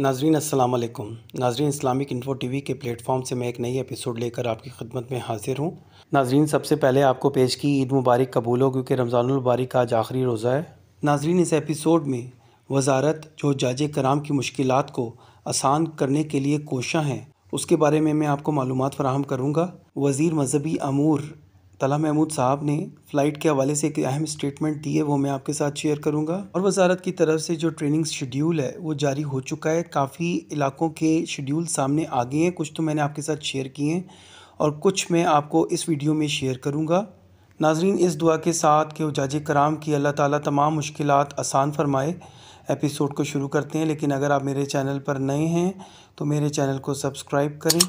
नाजरीन अस्सलाम वालेकुम नाजरीन इस्लामिक इन्फो टीवी के प्लेटफॉर्म से मैं एक नई एपिसोड लेकर आपकी खदमत में हाजिर हूँ नाजरीन सबसे पहले आपको पेश की ईद मुबारक कबूल हो क्योंकि रमज़ानमबारक का आज आखिरी रोज़ा है नाजरीन इस एपिसोड में वजारत जो जाज कराम की मुश्किल को आसान करने के लिए कोशाँ हैं उसके बारे में मैं आपको मालूम फ़राहम करूँगा वज़ी मजहबी अमूर तला महमूद साहब ने फ़्लाइट के हवाले से एक अहम स्टेटमेंट दी है वो मैं आपके साथ शेयर करूँगा और वजारत की तरफ से जो ट्रेनिंग शेड्यूल है वो जारी हो चुका है काफ़ी इलाकों के शेड्यूल सामने आ गए हैं कुछ तो मैंने आपके साथ शेयर किए हैं और कुछ मैं आपको इस वीडियो में शेयर करूँगा नाजरीन इस दुआ के साथ कि उजाज कराम की अल्लाह ताली तमाम मुश्किल आसान फरमाए एपिसोड को शुरू करते हैं लेकिन अगर आप मेरे चैनल पर नए हैं तो मेरे चैनल को सब्सक्राइब करें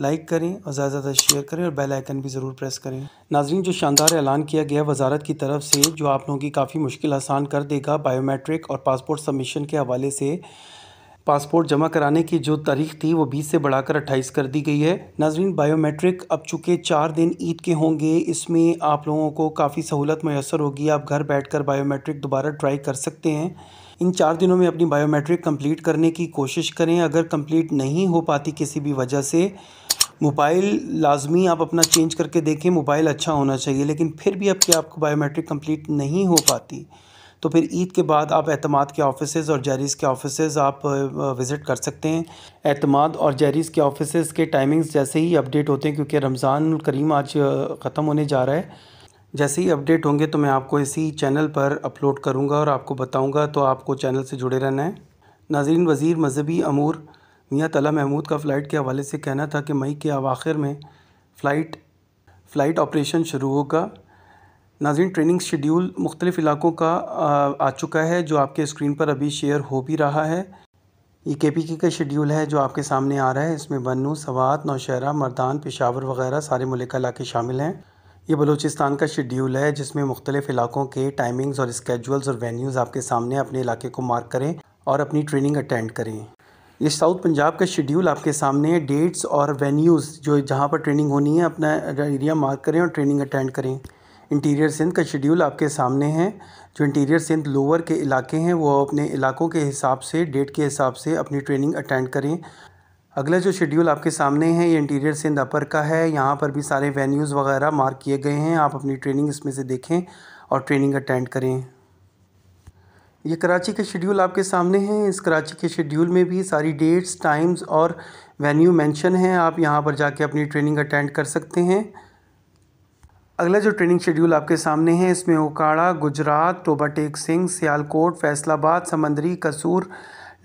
लाइक करें और ज़्यादा से ज़्यादा शेयर करें और बेल आइकन भी ज़रूर प्रेस करें नाजरीन जो शानदार ऐलान किया गया वजारत की तरफ से जो आप लोगों की काफ़ी मुश्किल आसान कर देगा बायोमेट्रिक और पासपोर्ट सबमिशन के हवाले से पासपोर्ट जमा कराने की जो तारीख थी वो 20 से बढ़ाकर 28 कर दी गई है नाजरीन बायोमेट्रिक अब चूँकि चार दिन ईद के होंगे इसमें आप लोगों को काफ़ी सहूलत मैसर होगी आप घर बैठकर बायोमेट्रिक दोबारा ट्राई कर सकते हैं इन चार दिनों में अपनी बायोमेट्रिक कंप्लीट करने की कोशिश करें अगर कंप्लीट नहीं हो पाती किसी भी वजह से मोबाइल लाजमी आप अपना चेंज करके देखें मोबाइल अच्छा होना चाहिए लेकिन फिर भी आपकी आपको बायोमेट्रिक कंप्लीट नहीं हो पाती तो फिर ईद के बाद आप अतमाद के ऑफिसेज और जहरीज के ऑफिसेज आप विज़िट कर सकते हैं एतमाद और जहरीज के ऑफिसेज के टाइमिंग्स जैसे ही अपडेट होते हैं क्योंकि रमज़ान करीम आज ख़त्म होने जा रहा है जैसे ही अपडेट होंगे तो मैं आपको इसी चैनल पर अपलोड करूँगा और आपको बताऊँगा तो आपको चैनल से जुड़े रहना है नाजीन वज़ी मजहबी अमूर मियाँ तला महमूद का फ़्लाइट के हवाले से कहना था कि मई के अवाखिर में फ़्लाइट फ़्लाइट ऑपरेशन शुरू होगा नाजिन ट्रेनिंग शेड्यूल मुख्तलिफ़ इलाकों का आ चुका है जो आपके स्क्रीन पर अभी शेयर हो भी रहा है ये के पी के का शेड्यूल है जो आपके सामने आ रहा है इसमें बनू सवात नौशहरा मर्दान पेशावर वगैरह सारे मलिक इलाके शामिल हैं ये बलूचिस्तान का शेड्यूल है जिसमें मुख्तलिफ़ इलाकों के टाइमिंग्स और स्केजुल्स और वेन्यूज़ आपके सामने अपने इलाके को मार्क करें और अपनी ट्रेनिंग अटेंड करें ये साउथ पंजाब का शेड्यूल आपके सामने है डेट्स और वेन्यूज़ जो जहाँ पर ट्रेनिंग होनी है अपना एरिया मार्क करें और ट्रेनिंग अटेंड करें इंटीरियर सिंध का शेड्यूल आपके सामने है जो इंटीरियर सिंध लोअर के इलाके हैं वो अपने इलाकों के हिसाब से डेट के हिसाब से अपनी ट्रेनिंग अटेंड करें अगला जो शेड्यूल आपके सामने है ये इंटीरियर सिंध अपर का है यहाँ पर भी सारे वेन्यूज़ वगैरह मार्क किए गए हैं आप अपनी ट्रेनिंग इसमें से देखें और ट्रेनिंग अटेंड करें ये कराची के शेड्यूल आपके सामने हैं इस कराची के शेड्यूल में भी सारी डेट्स टाइम्स और वेन्यू मेंशन हैं आप यहाँ पर जाके अपनी ट्रेनिंग अटेंड कर सकते हैं अगला जो ट्रेनिंग शेड्यूल आपके सामने है इसमें ओकाड़ा गुजरात टोबाटेक सिंह सियालकोट फैसलाबाद समंदरी कसूर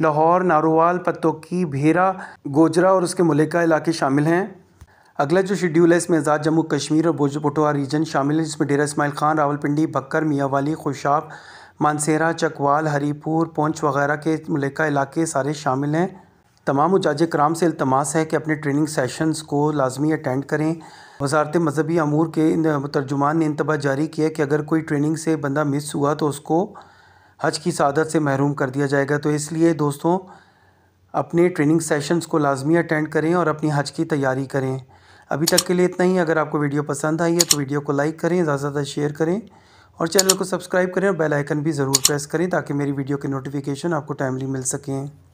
लाहौर नारोवाल पतोकी भेरा गोजरा और उसके मलिका इलाके शामिल हैं अगला जो शेड्यूल है इसमें आज़ाद जम्मू कश्मीर और बोजपुटवा रीजन शामिल है जिसमें डेरा इसमाइल खान रावलपिंडी मियाँ वाली खुशाब मानसेरा चकवाल हरीपुर पुंछ वगैरह के मलिका इलाके सारे शामिल हैं तमाम उजाज कराम से अल्तमास है कि अपने ट्रेनिंग सेशनस को लाजमी अटेंड करें वजारत मजहबी अमूर के तर्जुमान ने इंतबा जारी किया कि अगर कोई ट्रेनिंग से बंदा मिस हुआ तो उसको हज की सदत से महरूम कर दिया जाएगा तो इसलिए दोस्तों अपने ट्रेनिंग सेशनस को लाजमी अटेंड करें और अपनी हज की तैयारी करें अभी तक के लिए इतना ही अगर आपको वीडियो पसंद आई है तो वीडियो को लाइक करें ज़्यादा से ज़्यादा शेयर करें और चैनल को सब्सक्राइब करें और बेल आइकन भी ज़रूर प्रेस करें ताकि मेरी वीडियो के नोटिफिकेशन आपको टाइमली मिल सकें